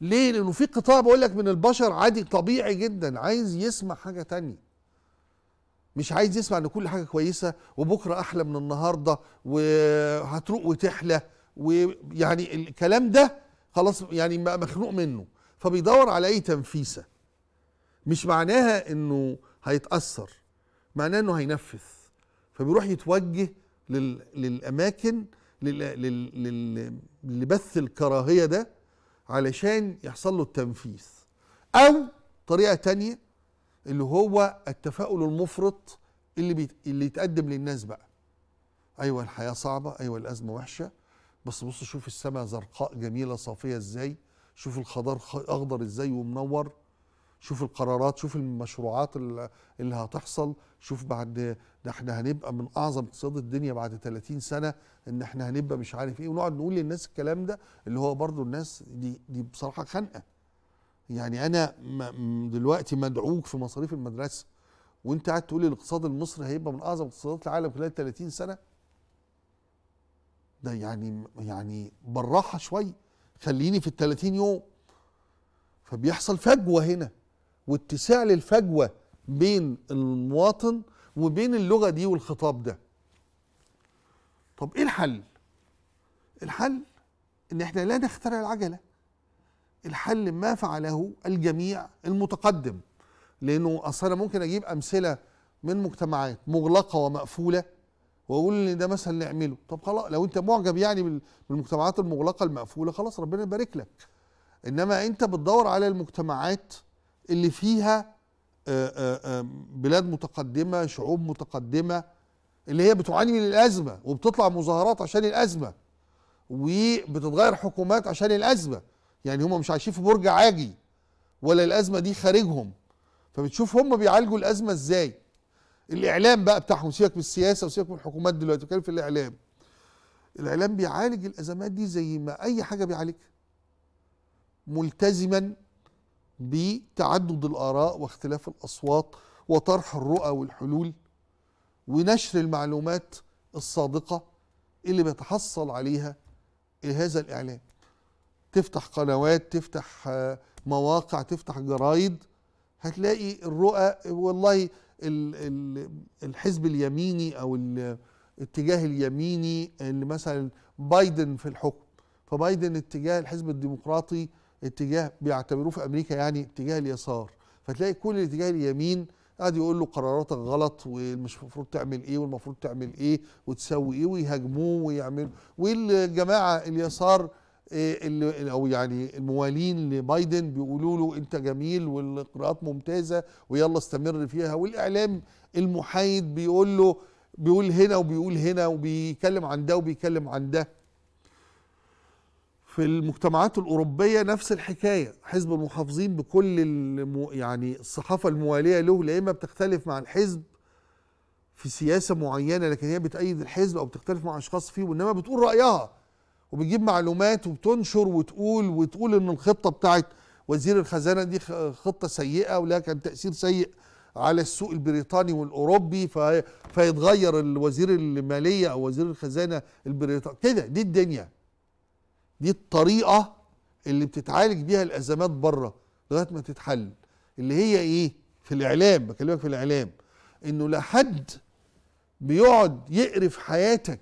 ليه؟ لأنه في قطاع بقول لك من البشر عادي طبيعي جدا عايز يسمع حاجة تانية مش عايز يسمع ان كل حاجة كويسة وبكرة أحلى من النهاردة وهتروق وتحلى ويعني الكلام ده خلاص يعني مخنوق منه فبيدور على أي تنفيسة مش معناها إنه هيتأثر معناه إنه هينفذ فبيروح يتوجه للأماكن للبث لل... لل... لبث الكراهية ده علشان يحصل له التنفيذ او طريقه تانية اللي هو التفاؤل المفرط اللي بيت... اللي يتقدم للناس بقى ايوه الحياه صعبه ايوه الازمه وحشه بس بص شوف السماء زرقاء جميله صافيه ازاي شوف الخضار اخضر ازاي ومنور شوف القرارات شوف المشروعات اللي هتحصل شوف بعد ده احنا هنبقى من اعظم اقتصاد الدنيا بعد 30 سنه ان احنا هنبقى مش عارف ايه ونقعد نقول للناس الكلام ده اللي هو برضو الناس دي دي بصراحه خانقه يعني انا دلوقتي مدعوك في مصاريف المدرسه وانت قاعد تقول الاقتصاد المصري هيبقى من اعظم اقتصادات العالم خلال 30 سنه ده يعني يعني بالراحه شويه خليني في ال 30 يوم فبيحصل فجوه هنا واتساع للفجوه بين المواطن وبين اللغه دي والخطاب ده طب ايه الحل الحل ان احنا لا نخترع العجله الحل ما فعله الجميع المتقدم لانه اصلا ممكن اجيب امثله من مجتمعات مغلقه ومقفوله واقول ان ده مثلا نعمله طب خلاص لو انت معجب يعني بالمجتمعات المغلقه المقفوله خلاص ربنا يبارك لك انما انت بتدور على المجتمعات اللي فيها آه، آه، آه، بلاد متقدمه شعوب متقدمه اللي هي بتعاني من الازمه وبتطلع مظاهرات عشان الازمه وبتتغير حكومات عشان الازمه يعني هم مش عايشين في برج عاجي ولا الازمه دي خارجهم فبتشوف هم بيعالجوا الازمه ازاي الاعلام بقى بتاعهم سيبك من السياسه وسيبك من الحكومات دلوقتي بتكلم في الاعلام الاعلام بيعالج الازمات دي زي ما اي حاجه بيعالجها ملتزما بتعدد الآراء واختلاف الأصوات وطرح الرؤى والحلول ونشر المعلومات الصادقة اللي بيتحصل عليها هذا الإعلام تفتح قنوات تفتح آه، مواقع تفتح جرايد هتلاقي الرؤى والله الحزب اليميني أو الاتجاه اليميني اللي مثلا بايدن في الحكم فبايدن اتجاه الحزب الديمقراطي اتجاه بيعتبروه في امريكا يعني اتجاه اليسار فتلاقي كل الاتجاه اليمين قاعد يقول له قراراتك غلط ومش المفروض تعمل ايه والمفروض تعمل ايه وتسوي ايه ويهاجموه ويعملوا والجماعه اليسار آه، اللي او يعني الموالين لبايدن بيقولوا له انت جميل والقراءات ممتازه ويلا استمر فيها والاعلام المحايد بيقول له بيقول هنا وبيقول هنا وبيكلم عن ده وبيكلم عن ده في المجتمعات الأوروبية نفس الحكاية حزب المحافظين بكل المو يعني الصحافة الموالية له لا إما بتختلف مع الحزب في سياسة معينة لكن هي بتأيد الحزب أو بتختلف مع أشخاص فيه وإنما بتقول رأيها وبتجيب معلومات وبتنشر وتقول وتقول إن الخطة بتاعت وزير الخزانة دي خطة سيئة ولها كان تأثير سيء على السوق البريطاني والاوروبي في... فيتغير الوزير الماليه او وزير الخزانه البريطاني كده دي الدنيا دي الطريقه اللي بتتعالج بيها الازمات بره لغايه ما تتحل اللي هي ايه في الاعلام بكلمك في الاعلام انه لا حد بيقعد يقرف حياتك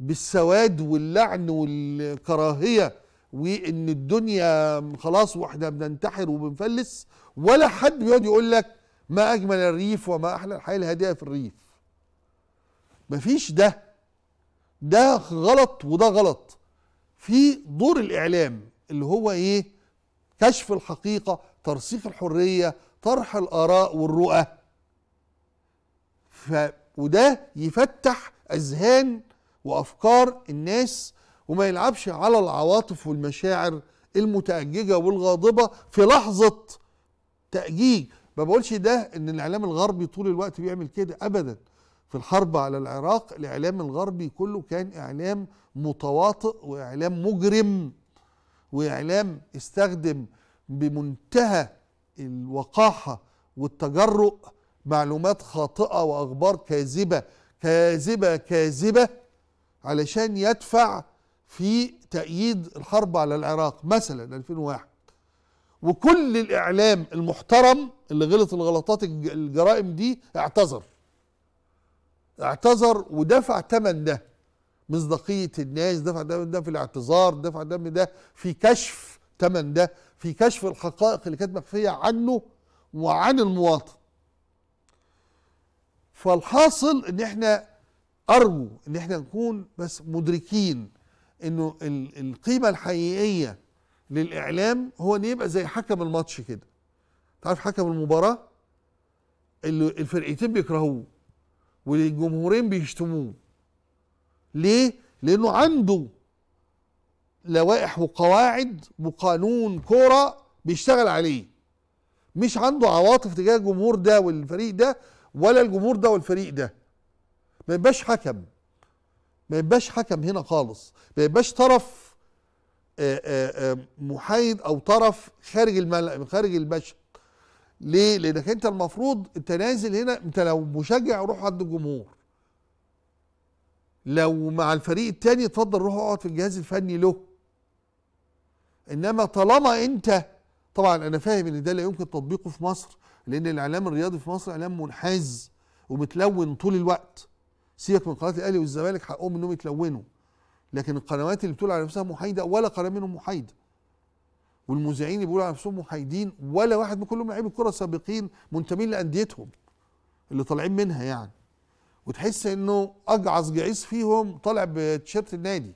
بالسواد واللعن والكراهيه وان الدنيا خلاص واحنا بننتحر وبنفلس ولا حد بيقعد يقول لك ما اجمل الريف وما احلى الحياه الهادئه في الريف مفيش ده ده غلط وده غلط في دور الاعلام اللي هو ايه كشف الحقيقه ترسيخ الحريه طرح الاراء والرؤى ف وده يفتح اذهان وافكار الناس وما يلعبش على العواطف والمشاعر المتأججة والغاضبة في لحظة تأجيج ما بقولش ده ان الاعلام الغربي طول الوقت بيعمل كده ابدا في الحرب على العراق الإعلام الغربي كله كان إعلام متواطئ وإعلام مجرم وإعلام استخدم بمنتهى الوقاحة والتجرؤ معلومات خاطئة وأخبار كاذبة كاذبة كاذبة علشان يدفع في تأييد الحرب على العراق مثلا 2001 وكل الإعلام المحترم اللي غلط الغلطات الجرائم دي اعتذر اعتذر ودفع ثمن ده مصداقية الناس دفع ثمن ده في الاعتذار دفع ثمن ده في كشف ثمن ده في كشف الحقائق اللي كانت مخفية عنه وعن المواطن فالحاصل ان احنا ارجو ان احنا نكون بس مدركين انه القيمة الحقيقية للاعلام هو ان يبقى زي حكم الماتش كده تعرف حكم المباراة اللي الفرقتين بيكرهوه والجمهورين بيشتموه ليه؟ لأنه عنده لوائح وقواعد وقانون كورة بيشتغل عليه مش عنده عواطف تجاه الجمهور ده والفريق ده ولا الجمهور ده والفريق ده ما يبقاش حكم ما يبقاش حكم هنا خالص ما يبقاش طرف آه، آه، آه، محايد او طرف خارج خارج المشهد ليه؟ لانك انت المفروض انت نازل هنا انت لو مشجع روح عند الجمهور لو مع الفريق التاني اتفضل روح اقعد في الجهاز الفني له انما طالما انت طبعا انا فاهم ان ده لا يمكن تطبيقه في مصر لان الاعلام الرياضي في مصر اعلام منحاز ومتلون طول الوقت سيبك من قناه الاهلي والزمالك حقهم انهم يتلونوا لكن القنوات اللي بتقول على نفسها محايده ولا قناه منهم محايده والمذيعين اللي بيقولوا على نفسهم محايدين ولا واحد من كلهم لعيب الكره سابقين منتمين لانديتهم اللي طالعين منها يعني وتحس انه اجعص جعيص فيهم طالع بتيشيرت النادي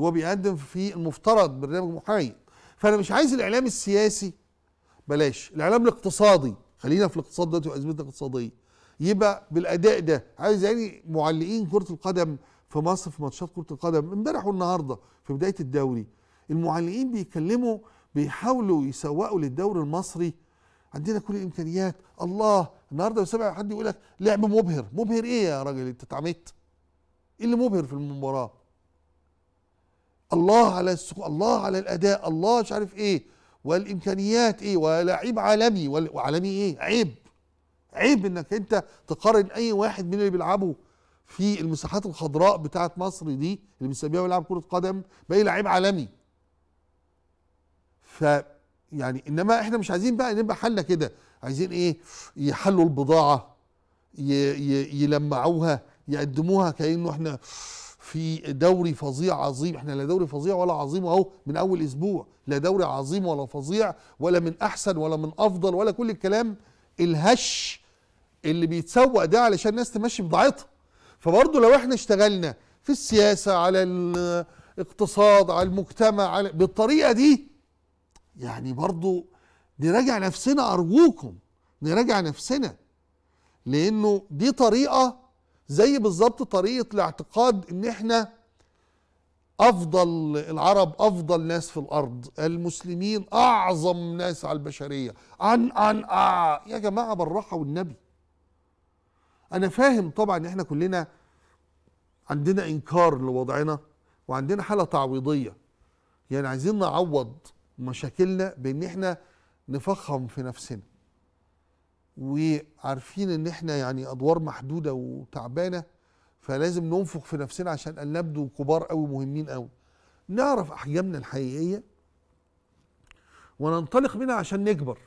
هو بيقدم في المفترض برنامج محايد فانا مش عايز الاعلام السياسي بلاش الاعلام الاقتصادي خلينا في الاقتصاد دلوقتي وازمتنا الاقتصاديه يبقى بالاداء ده عايز يعني معلقين كره القدم في مصر في ماتشات كره القدم امبارح والنهارده في بدايه الدوري المعلقين بيكلموا بيحاولوا يسوقوا للدوري المصري عندنا كل الامكانيات الله النهارده سامع حد يقول لك لعب مبهر مبهر ايه يا راجل انت اتعميت ايه اللي مبهر في المباراه الله على السكو الله على الاداء الله مش عارف ايه والامكانيات ايه ولاعيب عالمي وعالمي ايه عيب عيب انك انت تقارن اي واحد من اللي بيلعبوا في المساحات الخضراء بتاعه مصر دي اللي بنسميها بيلعب كره قدم باي لعيب عالمي ف يعني انما احنا مش عايزين بقى نبقى حل كده عايزين ايه يحلوا البضاعه ي ي يلمعوها يقدموها كانه احنا في دوري فظيع عظيم احنا لا دوري فظيع ولا عظيم اهو من اول اسبوع لا دوري عظيم ولا فظيع ولا من احسن ولا من افضل ولا كل الكلام الهش اللي بيتسوق ده علشان الناس تمشي بضاعتها فبرضه لو احنا اشتغلنا في السياسه على الاقتصاد على المجتمع على بالطريقه دي يعني برضو نراجع نفسنا أرجوكم نراجع نفسنا لأنه دي طريقة زي بالظبط طريقة الاعتقاد إن إحنا افضل العرب افضل ناس في الارض المسلمين اعظم ناس على البشريه عن عن آه يا جماعه بالراحه والنبي انا فاهم طبعا ان احنا كلنا عندنا انكار لوضعنا وعندنا حاله تعويضيه يعني عايزين نعوض مشاكلنا بان احنا نفخم في نفسنا وعارفين ان احنا يعني ادوار محدوده وتعبانه فلازم ننفخ في نفسنا عشان ان نبدو كبار قوي مهمين قوي نعرف احجامنا الحقيقيه وننطلق منها عشان نكبر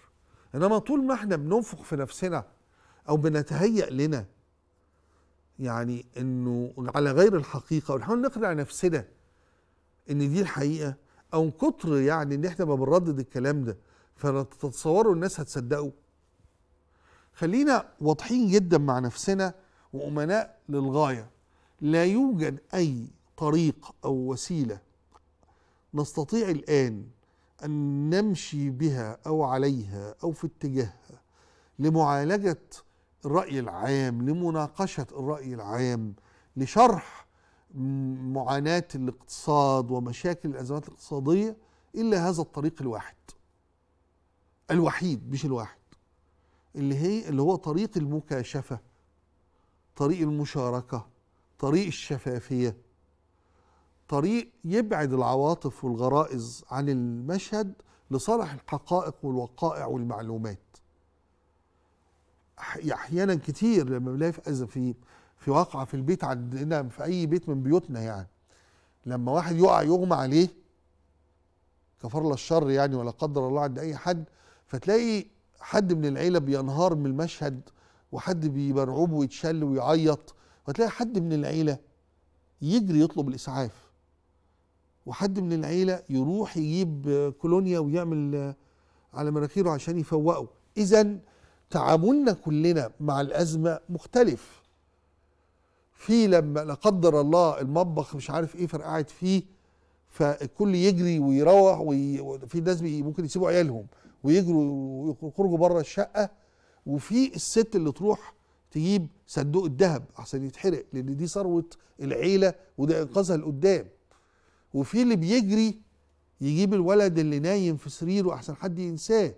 انما طول ما احنا بننفخ في نفسنا او بنتهيأ لنا يعني انه على غير الحقيقه ونحاول نقنع نفسنا ان دي الحقيقه او كتر يعني ان احنا ما بنردد الكلام ده فتتصوروا الناس هتصدقوا خلينا واضحين جدا مع نفسنا وامناء للغايه لا يوجد اي طريق او وسيله نستطيع الان ان نمشي بها او عليها او في اتجاهها لمعالجه الراي العام لمناقشه الراي العام لشرح معاناة الاقتصاد ومشاكل الأزمات الاقتصادية إلا هذا الطريق الواحد الوحيد مش الواحد اللي هي اللي هو طريق المكاشفة طريق المشاركة طريق الشفافية طريق يبعد العواطف والغرائز عن المشهد لصالح الحقائق والوقائع والمعلومات احيانا كتير لما بنلاقي في في واقعة في البيت عندنا في أي بيت من بيوتنا يعني لما واحد يقع يغمى عليه كفر الله الشر يعني ولا قدر الله عند أي حد فتلاقي حد من العيلة بينهار من المشهد وحد بيبرعوب ويتشل ويعيط فتلاقي حد من العيلة يجري يطلب الإسعاف وحد من العيلة يروح يجيب كولونيا ويعمل على مناخيره عشان يفوقه إذا تعاملنا كلنا مع الأزمة مختلف في لما لا قدر الله المطبخ مش عارف ايه فرقعت فيه فالكل يجري ويروح وفي ناس ممكن يسيبوا عيالهم ويجروا ويخرجوا بره الشقه وفي الست اللي تروح تجيب صندوق الذهب عشان يتحرق لان دي ثروه العيله وده انقاذها لقدام وفي اللي بيجري يجيب الولد اللي نايم في سريره احسن حد ينساه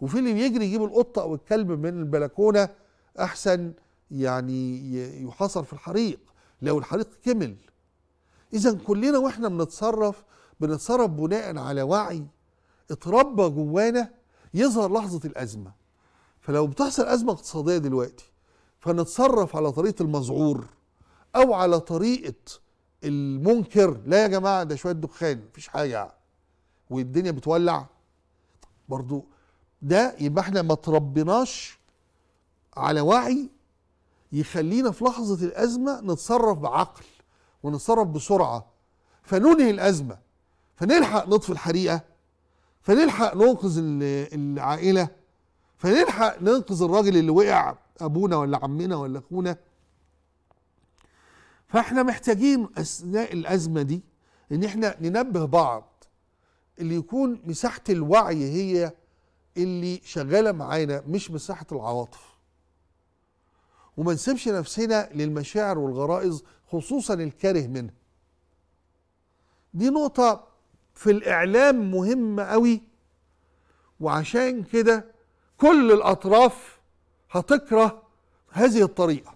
وفي اللي بيجري يجيب القطه او الكلب من البلكونه احسن يعني يحاصر في الحريق لو الحريق كمل اذا كلنا واحنا بنتصرف بنتصرف بناء على وعي اتربى جوانا يظهر لحظه الازمه فلو بتحصل ازمه اقتصاديه دلوقتي فنتصرف على طريقه المذعور او على طريقه المنكر لا يا جماعه ده شويه دخان مفيش حاجه والدنيا بتولع برضو ده يبقى احنا ما تربناش على وعي يخلينا في لحظة الأزمة نتصرف بعقل ونتصرف بسرعة فننهي الأزمة فنلحق نطفي الحريقة فنلحق ننقذ العائلة فنلحق ننقذ الراجل اللي وقع أبونا ولا عمنا ولا أخونا فاحنا محتاجين أثناء الأزمة دي إن احنا ننبه بعض اللي يكون مساحة الوعي هي اللي شغالة معانا مش مساحة العواطف وما نسيبش نفسنا للمشاعر والغرائز خصوصا الكاره منها دي نقطة في الإعلام مهمة قوي وعشان كده كل الأطراف هتكره هذه الطريقة